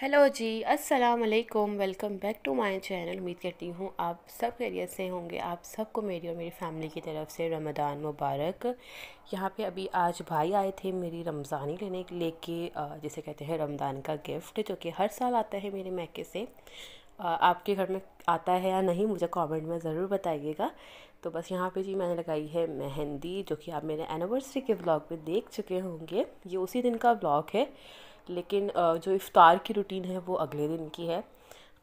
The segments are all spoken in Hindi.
हेलो जी अस्सलाम वालेकुम welcome back to my channel उम्मीद करती हूँ आप सब खैरियत से होंगे आप सबको मेरी और मेरी फैमिली की तरफ से रमदान मुबारक यहाँ पे अभी आज भाई आए थे मेरी रमज़ानी लेने लेके जिसे कहते हैं रमदान का गिफ्ट जो कि हर साल आता है मेरे मैके से आपके घर में आता है या नहीं मुझे कॉमेंट में ज़रूर बताइएगा तो बस यहाँ पे जी मैंने लगाई है मेहंदी जो कि आप मेरे एनिवर्सरी के ब्लॉग पे देख चुके होंगे ये उसी दिन का ब्लॉग है लेकिन जो इफ़ार की रूटीन है वो अगले दिन की है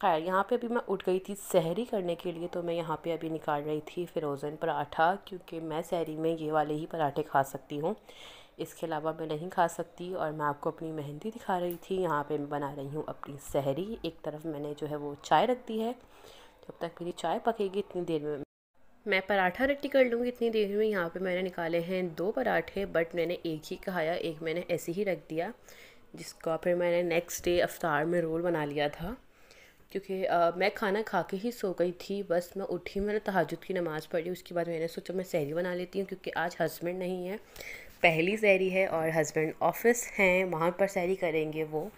खैर यहाँ पे अभी मैं उठ गई थी सहरी करने के लिए तो मैं यहाँ पे अभी निकाल रही थी फ़िरोज़न पराठा क्योंकि मैं सहरी में ये वाले ही पराठे खा सकती हूँ इसके अलावा मैं नहीं खा सकती और मैं आपको अपनी मेहंदी दिखा रही थी यहाँ पे मैं बना रही हूँ अपनी सहरी एक तरफ मैंने जो है वो चाय रख दी है जब तक मेरी चाय पकेगी इतनी देर में मैं पराठा रेडी कर लूँगी इतनी देर में यहाँ पे मैंने निकाले हैं दो पराठे बट मैंने एक ही खाया एक मैंने ऐसे ही रख दिया जिसका फिर मैंने नेक्स्ट डे अफ्तार में रोल बना लिया था क्योंकि uh, मैं खाना खा के ही सो गई थी बस मैं उठी मैंने तहजद की नमाज़ पढ़ी उसके बाद मैंने सोचा मैं सहरी बना लेती हूँ क्योंकि आज हस्बैंड नहीं है पहली सहरी है और हस्बैंड ऑफिस हैं वहाँ पर सहरी करेंगे वो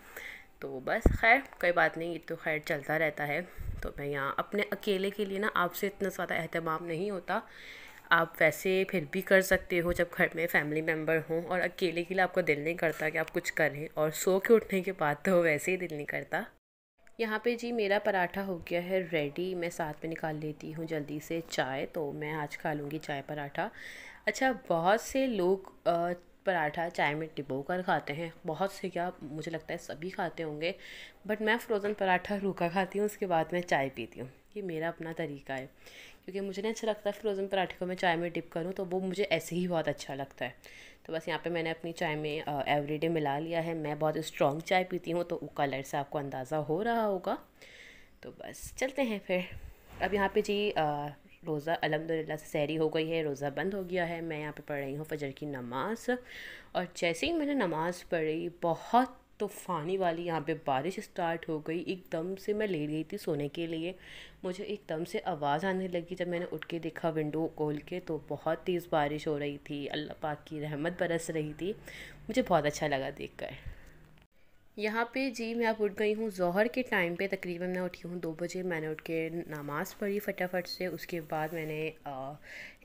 तो बस खैर कोई बात नहीं ये तो खैर चलता रहता है तो मैं यहाँ अपने अकेले के लिए ना आपसे इतना ज़्यादा अहतमाम नहीं होता आप वैसे फिर भी कर सकते हो जब घर में फैमिली मेम्बर हों और अकेले के लिए आपका दिल नहीं करता कि आप कुछ करें और सो के उठने के बाद तो वैसे ही दिल नहीं करता यहाँ पे जी मेरा पराठा हो गया है रेडी मैं साथ में निकाल लेती हूँ जल्दी से चाय तो मैं आज खा लूँगी चाय पराठा अच्छा बहुत से लोग पराठा चाय में डिबो कर खाते हैं बहुत से क्या मुझे लगता है सभी खाते होंगे बट मैं फ्रोज़न पराठा रूखा खाती हूँ उसके बाद मैं चाय पीती हूँ ये मेरा अपना तरीका है क्योंकि मुझे नहीं अच्छा लगता फ्रोज़न पराठे को मैं चाय में डिप करूँ तो वो मुझे ऐसे ही बहुत अच्छा लगता है तो बस यहाँ पे मैंने अपनी चाय में एवरीडे मिला लिया है मैं बहुत स्ट्रॉन्ग चाय पीती हूँ तो वो कलर से आपको अंदाज़ा हो रहा होगा तो बस चलते हैं फिर अब यहाँ पे जी रोज़ा अलहमदिल्ला से सहरी हो गई है रोज़ा बंद हो गया है मैं यहाँ पे पढ़ रही हूँ फजर की नमाज़ और जैसे ही मैंने नमाज़ पढ़ी बहुत तूफ़ानी तो वाली यहाँ पे बारिश स्टार्ट हो गई एकदम से मैं ले रही थी सोने के लिए मुझे एकदम से आवाज़ आने लगी जब मैंने उठ के देखा विंडो खोल के तो बहुत तेज़ बारिश हो रही थी अल्लाह पाक की रहमत बरस रही थी मुझे बहुत अच्छा लगा देख कर यहाँ पे जी मैं अब उठ गई हूँ जहर के टाइम पे तकरीबन मैं उठी हूँ दो बजे मैंने उठ के नमाज़ पढ़ी फटाफट से उसके बाद मैंने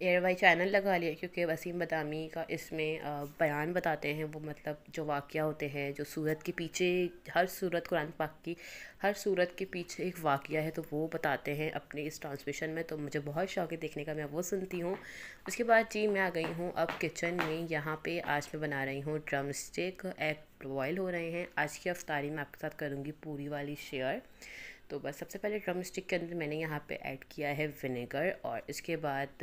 एयर वाई चैनल लगा लिया क्योंकि वसीम बदामी का इसमें बयान बताते हैं वो मतलब जो वाक़ होते हैं जो सूरत के पीछे हर सूरत कुरान पाक की हर सूरत के पीछे एक वाक़ है तो वो बताते हैं अपने इस ट्रांसमिशन में तो मुझे बहुत शौक है देखने का मैं वो सुनती हूँ उसके बाद जी मैं आ गई हूँ अब किचन में यहाँ पर आज मैं बना रही हूँ ड्रम स्टिक एग बॉयल हो रहे हैं आज की अफ्तारी मैं आपके साथ करूँगी पूरी वाली शेयर तो बस सबसे पहले ड्रम स्टिक के अंदर मैंने यहाँ पे ऐड किया है विनेगर और इसके बाद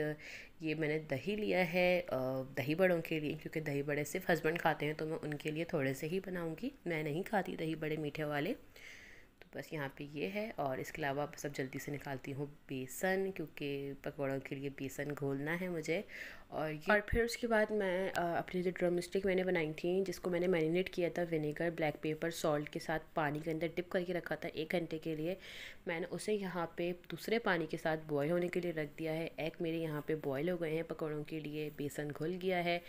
ये मैंने दही लिया है दही बड़ों के लिए क्योंकि दही बड़े सिर्फ हस्बैंड खाते हैं तो मैं उनके लिए थोड़े से ही बनाऊँगी मैं नहीं खाती दही बड़े मीठे वाले बस यहाँ पे ये है और इसके अलावा सब जल्दी से निकालती हूँ बेसन क्योंकि पकौड़ों के लिए बेसन घोलना है मुझे और ये और फिर उसके बाद मैं अपनी जो ड्रम स्टिक मैंने बनाई थी जिसको मैंने मैरिनेट किया था विनेगर ब्लैक पेपर सॉल्ट के साथ पानी के अंदर डिप करके रखा था एक घंटे के लिए मैंने उसे यहाँ पे दूसरे पानी के साथ बॉयल होने के लिए रख दिया है एग मेरे यहाँ पे बॉयल हो गए हैं पकौड़ों के लिए बेसन घुल गया है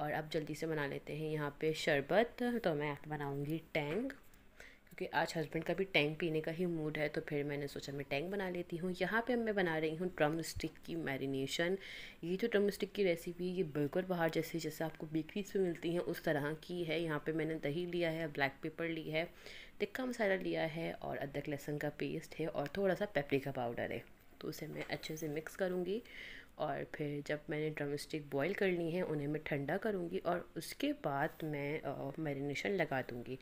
और अब जल्दी से बना लेते हैं यहाँ पर शरबत तो मैं बनाऊँगी टैंग क्योंकि आज हस्बैंड का भी टैंक पीने का ही मूड है तो फिर मैंने सोचा मैं टैंक बना लेती हूँ यहाँ पे मैं बना रही हूँ ड्रम स्टिक की मैरिनेशन ये जो ड्रम स्टिक की रेसिपी है ये बिल्कुल बाहर जैसे जैसे आपको बेकरीज में मिलती हैं उस तरह की है यहाँ पर मैंने दही लिया है ब्लैक पेपर ली है टिक्का मसाला लिया है और अदरक लहसुन का पेस्ट है और थोड़ा सा पेपरिका पाउडर है तो उसे मैं अच्छे से मिक्स करूँगी और फिर जब मैंने ड्रम स्टिक बॉईल कर ली उन्हें मैं ठंडा करूँगी और उसके बाद मैं मैरिनेशन लगा दूँगी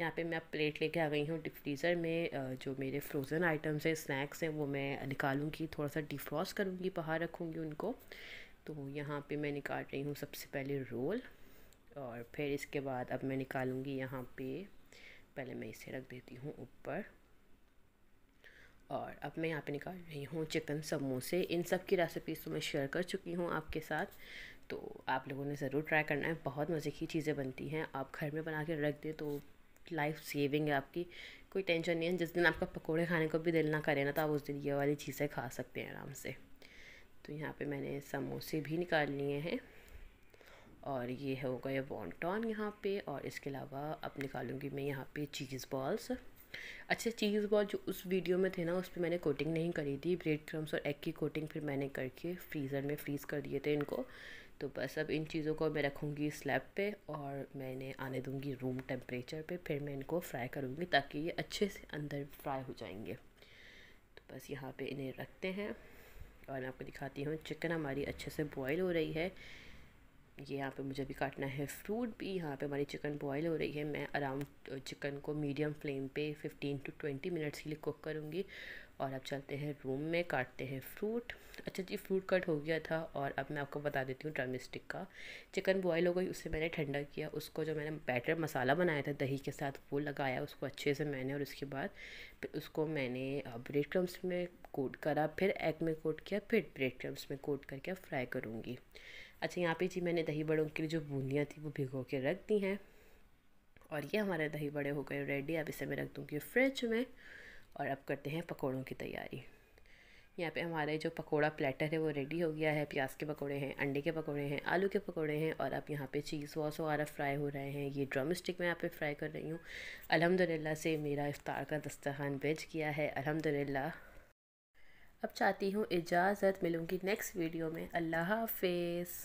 यहाँ पे मैं अब प्लेट लेके आ गई हूँ फ्रीज़र में आ, जो मेरे फ्रोज़न आइटम्स हैं स्नैक्स हैं वो मैं निकालूँगी थोड़ा सा डिफ्रॉस करूँगी बाहर रखूँगी उनको तो यहाँ पर मैं निकाल रही हूँ सबसे पहले रोल और फिर इसके बाद अब मैं निकालूँगी यहाँ पर पहले मैं इसे रख देती हूँ ऊपर और अब मैं यहाँ पे निकाल रही हूँ चिकन समोसे इन सब की रेसिपीज़ तो मैं शेयर कर चुकी हूँ आपके साथ तो आप लोगों ने ज़रूर ट्राई करना है बहुत मज़े की चीज़ें बनती हैं आप घर में बना के रख दें तो लाइफ सेविंग है आपकी कोई टेंशन नहीं है जिस दिन आपका पकोड़े खाने को भी दिल ना करें ना तो आप उस दिन ये वाली चीज़ें खा सकते हैं आराम से तो यहाँ पे मैंने समोसे भी निकाल लिए हैं और ये होगा ये वॉन्टॉन यहाँ पे और इसके अलावा अब निकालूँगी मैं यहाँ पे चीज़ बॉल्स अच्छा चीज़ बॉल जो उस वीडियो में थे ना उस पर मैंने कोटिंग नहीं करी थी ब्रेड क्रम्स और एग की कोटिंग फिर मैंने करके फ्रीज़र में फ्रीज़ कर दिए थे इनको तो बस अब इन चीज़ों को मैं रखूँगी स्लैब पे और मैं इन्हें आने दूँगी रूम टेम्परेचर पे फिर मैं इनको फ्राई करूँगी ताकि ये अच्छे से अंदर फ्राई हो जाएंगे तो बस यहाँ पर इन्हें रखते हैं और मैं आपको दिखाती हूँ चिकन हमारी अच्छे से बॉयल हो रही है ये यहाँ पे मुझे भी काटना है फ्रूट भी यहाँ पे हमारी चिकन बॉईल हो रही है मैं अराउंड चिकन को मीडियम फ्लेम पे 15 टू 20 मिनट्स के लिए कुक करूँगी और अब चलते हैं रूम में काटते हैं फ्रूट अच्छा जी फ्रूट कट हो गया था और अब मैं आपको बता देती हूँ टर्मिस्टिक का चिकन बॉयल हो गई उसे मैंने ठंडा किया उसको जो मैंने बैटर मसाला बनाया था दही के साथ वो लगाया उसको अच्छे से मैंने और उसके बाद फिर उसको मैंने ब्रेड क्रम्स में कोट करा फिर एग में कोट किया फिर ब्रेड क्रम्स में कोट करके फ्राई करूँगी अच्छा यहाँ पे जी मैंने दही बड़ों के लिए जो बूंदियाँ थी वो भिगो के रख दी हैं और ये हमारे दही बड़े हो गए रेडी अब इसे मैं रख दूँगी फ्रिज में और अब करते हैं पकौड़ों की तैयारी यहाँ पे हमारे जो पकोड़ा प्लेटर है वो रेडी हो गया है प्याज के पकोड़े हैं अंडे के पकोड़े हैं आलू के पकोड़े हैं और अब यहाँ पे चीज़ वॉस वगैरह फ्राई हो रहे हैं ये ड्रम स्टिक मैं यहाँ पे फ्राई कर रही हूँ अलहमदिल्ला से मेरा इफ्तार का दस्तरखान भेज किया है अलहमदिल्ला अब चाहती हूँ इजाज़त मिलूँगी नेक्स्ट वीडियो में अल्लाह हाफिज़